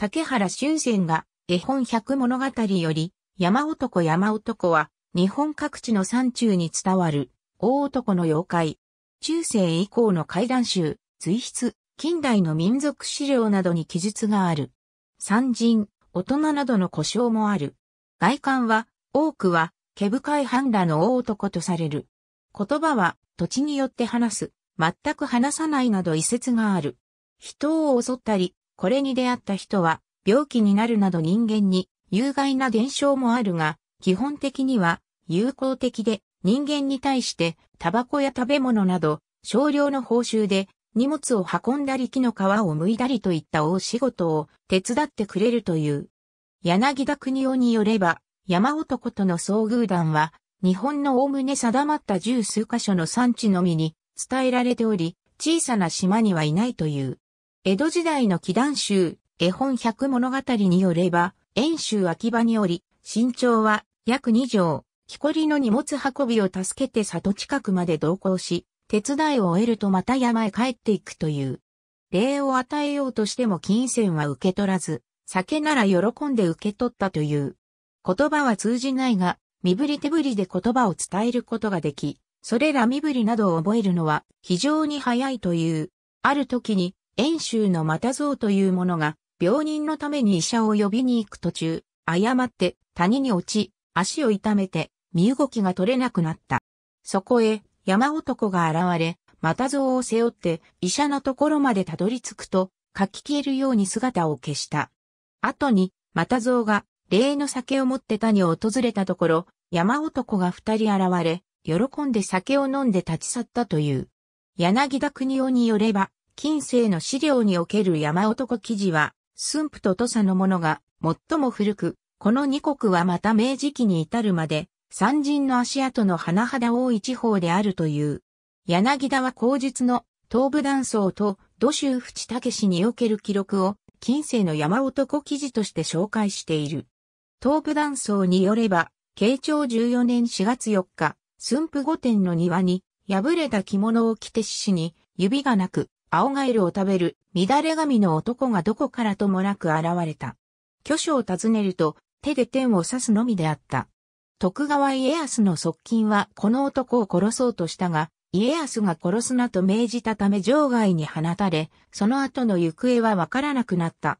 竹原俊仙が絵本百物語より、山男山男は日本各地の山中に伝わる大男の妖怪。中世以降の怪談集、随筆、近代の民族資料などに記述がある。山人、大人などの故障もある。外観は、多くは、毛深い半裸の大男とされる。言葉は、土地によって話す、全く話さないなど異説がある。人を襲ったり、これに出会った人は、病気になるなど人間に有害な現象もあるが、基本的には友好的で人間に対してタバコや食べ物など少量の報酬で荷物を運んだり木の皮を剥いだりといった大仕事を手伝ってくれるという。柳田国夫によれば、山男との遭遇団は、日本の概ね定まった十数箇所の産地のみに伝えられており、小さな島にはいないという。江戸時代の祈願集、絵本百物語によれば、遠州秋葉により、身長は約2畳、木こりの荷物運びを助けて里近くまで同行し、手伝いを終えるとまた山へ帰っていくという。礼を与えようとしても金銭は受け取らず、酒なら喜んで受け取ったという。言葉は通じないが、身振り手振りで言葉を伝えることができ、それら身振りなどを覚えるのは非常に早いという。ある時に遠州の又蔵という者が、病人のために医者を呼びに行く途中、誤って谷に落ち、足を痛めて、身動きが取れなくなった。そこへ、山男が現れ、又蔵を背負って、医者のところまでたどり着くと、かき消えるように姿を消した。後に、又蔵が、霊の酒を持って谷を訪れたところ、山男が二人現れ、喜んで酒を飲んで立ち去ったという。柳田国夫によれば、近世の資料における山男記事は、駿府と土佐のものが最も古く、この二国はまた明治期に至るまで、三人の足跡の花肌多い地方であるという。柳田は口述の東部断層と土州淵武における記録を近世の山男記事として紹介している。東部断層によれば、慶長14年4月4日、駿府御殿の庭に、破れた着物を着て死に、指がなく、青ガエルを食べる乱れ髪の男がどこからともなく現れた。巨匠を訪ねると手で天を刺すのみであった。徳川家康の側近はこの男を殺そうとしたが、家康が殺すなと命じたため場外に放たれ、その後の行方はわからなくなった。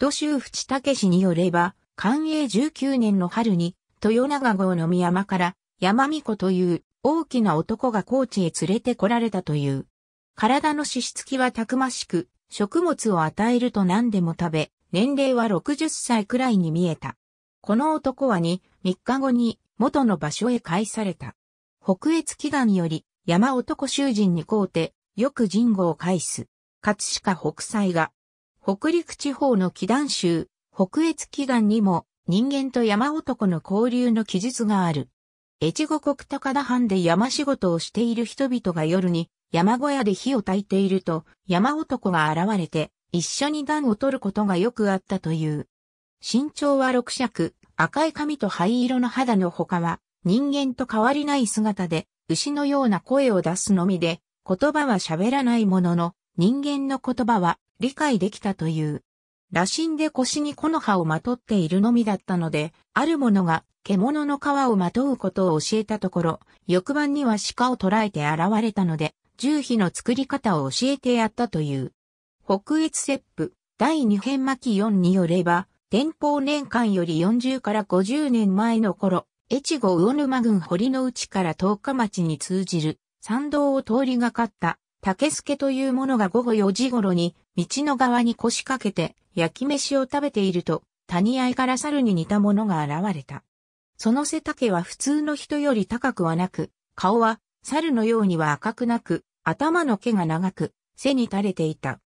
土州淵武氏によれば、寛永19年の春に、豊長郷の宮山から、山美子という大きな男が高知へ連れて来られたという。体の脂質期はたくましく、食物を与えると何でも食べ、年齢は60歳くらいに見えた。この男はに、3日後に元の場所へ返された。北越祈願より山男囚人に買うて、よく人語を返す。葛飾北斎が、北陸地方の祈願集、北越祈願にも人間と山男の交流の記述がある。越後国高田藩で山仕事をしている人々が夜に山小屋で火を焚いていると、山男が現れて、一緒に暖を取ることがよくあったという。身長は六尺、赤い髪と灰色の肌の他は、人間と変わりない姿で、牛のような声を出すのみで、言葉は喋らないものの、人間の言葉は理解できたという。羅針で腰に木の葉をまとっているのみだったので、ある者が獣の皮をまとうことを教えたところ、翌晩には鹿を捕らえて現れたので、重火の作り方を教えてやったという。北越ップ第2編巻4によれば、天保年間より40から50年前の頃、越後魚沼郡堀の内から十日町に通じる山道を通りがかった竹助というものが午後4時頃に道の側に腰掛けて焼き飯を食べていると谷合から猿に似たものが現れた。その背丈は普通の人より高くはなく、顔は猿のようには赤くなく、頭の毛が長く、背に垂れていた。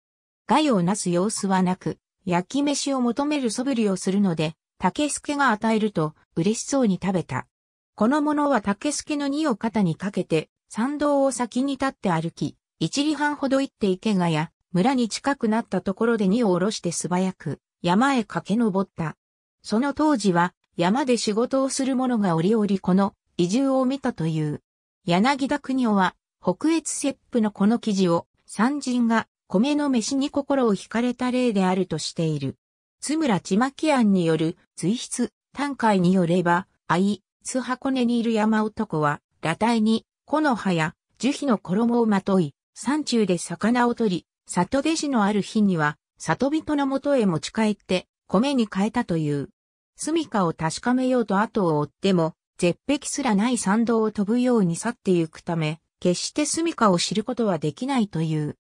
害をなす様子はなく、焼き飯を求める素振りをするので、竹助が与えると嬉しそうに食べた。この者は竹助の荷を肩にかけて、参道を先に立って歩き、一里半ほど行って池がや、村に近くなったところで荷を下ろして素早く、山へ駆け上った。その当時は、山で仕事をする者が折々この移住を見たという。柳田国夫は北越切符のこの記事を、三人が米の飯に心を惹かれた例であるとしている。津村千牧庵案による随筆、短海によれば、愛、津箱根にいる山男は、裸体に、木の葉や、樹皮の衣をまとい、山中で魚を取り、里弟子のある日には、里人のもとへ持ち帰って、米に変えたという。住処を確かめようと後を追っても、絶壁すらない山道を飛ぶように去ってゆくため、決して住処を知ることはできないという。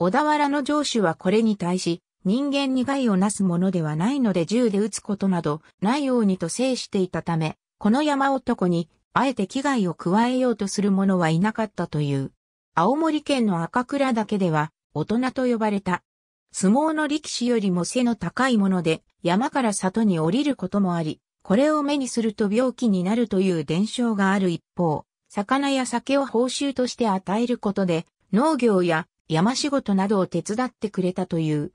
小田原の城主はこれに対し、人間に害をなすものではないので銃で撃つことなどないようにと制していたため、この山男に、あえて危害を加えようとする者はいなかったという。青森県の赤倉だけでは、大人と呼ばれた。相撲の力士よりも背の高いもので、山から里に降りることもあり、これを目にすると病気になるという伝承がある一方、魚や酒を報酬として与えることで、農業や山仕事などを手伝ってくれたという。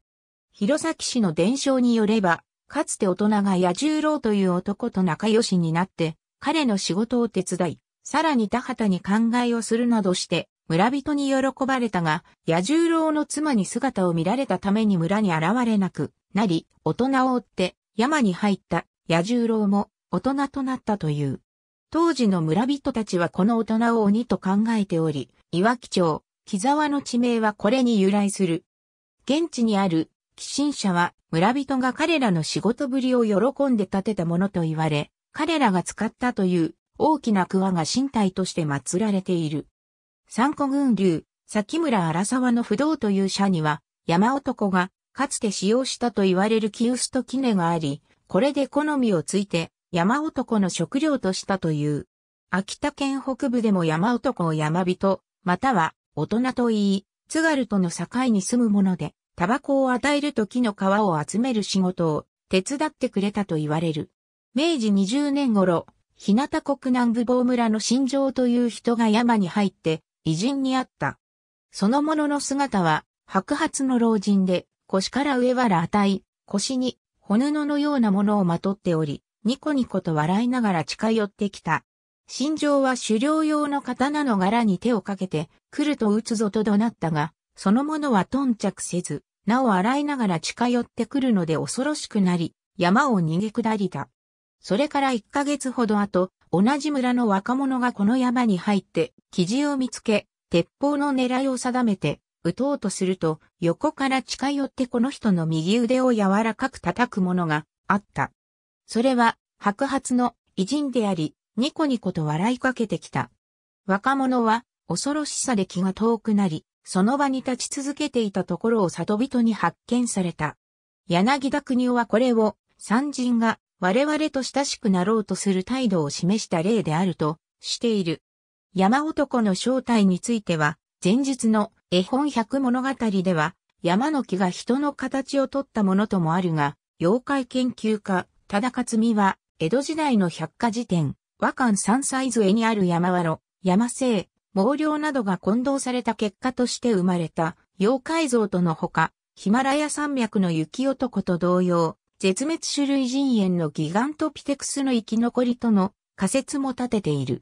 弘前市の伝承によれば、かつて大人が野十郎という男と仲良しになって、彼の仕事を手伝い、さらに田畑に考えをするなどして、村人に喜ばれたが、野十郎の妻に姿を見られたために村に現れなくなり、大人を追って山に入った野十郎も大人となったという。当時の村人たちはこの大人を鬼と考えており、岩木町、木沢の地名はこれに由来する。現地にある、寄進者は、村人が彼らの仕事ぶりを喜んで建てたものと言われ、彼らが使ったという大きな桑が身体として祀られている。三古群流、崎村荒沢の不動という社には、山男がかつて使用したと言われる木臼と杵があり、これで好みをついて、山男の食料としたという。秋田県北部でも山男を山人、または大人と言い、津軽との境に住むもので、タバコを与えると木の皮を集める仕事を手伝ってくれたと言われる。明治20年頃、日向国南部坊村の新城という人が山に入って偉人に会った。その者の姿は白髪の老人で腰から上は裸体、腰に骨ののようなものをまとっており、ニコニコと笑いながら近寄ってきた。心情は狩猟用の刀の柄に手をかけて、来ると撃つぞと怒鳴ったが、そのものは頓着せず、なお洗いながら近寄ってくるので恐ろしくなり、山を逃げ下りた。それから1ヶ月ほど後、同じ村の若者がこの山に入って、キジを見つけ、鉄砲の狙いを定めて、撃とうとすると、横から近寄ってこの人の右腕を柔らかく叩くものがあった。それは白髪の偉人であり、ニコニコと笑いかけてきた。若者は恐ろしさで気が遠くなり、その場に立ち続けていたところを里人に発見された。柳田国夫はこれを、三人が我々と親しくなろうとする態度を示した例であるとしている。山男の正体については、前述の絵本百物語では、山の木が人の形をとったものともあるが、妖怪研究家、忠勝美は、江戸時代の百科事典、和漢三歳添絵にある山わろ、山生、毛量などが混同された結果として生まれた、妖怪像とのほか、ヒマラヤ山脈の雪男と同様、絶滅種類人猿のギガントピテクスの生き残りとの仮説も立てている。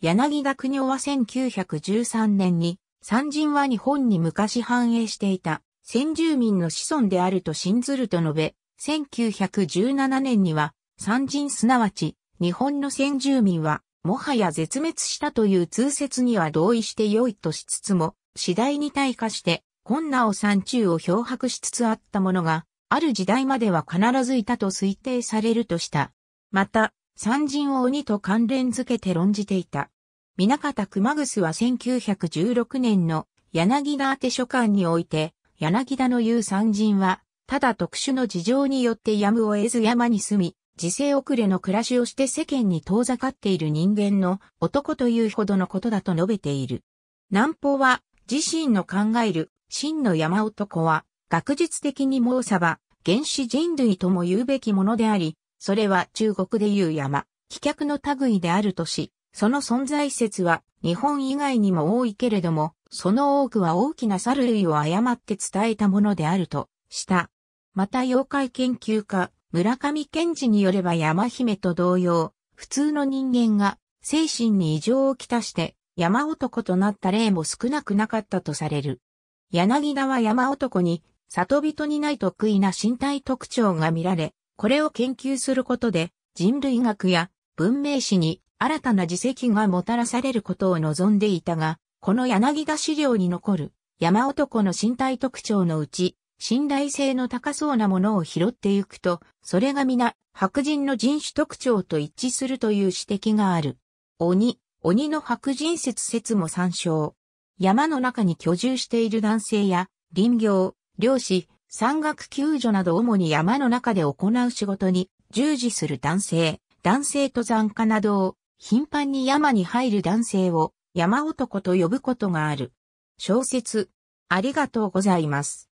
柳田国は1913年に、三人は日本に昔繁栄していた先住民の子孫であると信ずると述べ、1917年には、三人すなわち、日本の先住民は、もはや絶滅したという通説には同意して良いとしつつも、次第に退化して、困難を山中を漂白しつつあったものが、ある時代までは必ずいたと推定されるとした。また、三人を鬼と関連づけて論じていた。南方熊楠は1916年の柳田宛書館において、柳田の言う三人は、ただ特殊の事情によってやむを得ず山に住み、時勢遅れの暮らしをして世間に遠ざかっている人間の男というほどのことだと述べている。南方は自身の考える真の山男は学術的に猛者は原始人類とも言うべきものであり、それは中国でいう山、飛脚の類であるとし、その存在説は日本以外にも多いけれども、その多くは大きな猿類を誤って伝えたものであるとした。また妖怪研究家、村上健治によれば山姫と同様、普通の人間が精神に異常をきたして山男となった例も少なくなかったとされる。柳田は山男に里人にない得意な身体特徴が見られ、これを研究することで人類学や文明史に新たな自責がもたらされることを望んでいたが、この柳田資料に残る山男の身体特徴のうち、信頼性の高そうなものを拾ってゆくと、それが皆、白人の人種特徴と一致するという指摘がある。鬼、鬼の白人説説も参照。山の中に居住している男性や、林業、漁師、山岳救助など主に山の中で行う仕事に従事する男性、男性登山家などを頻繁に山に入る男性を山男と呼ぶことがある。小説、ありがとうございます。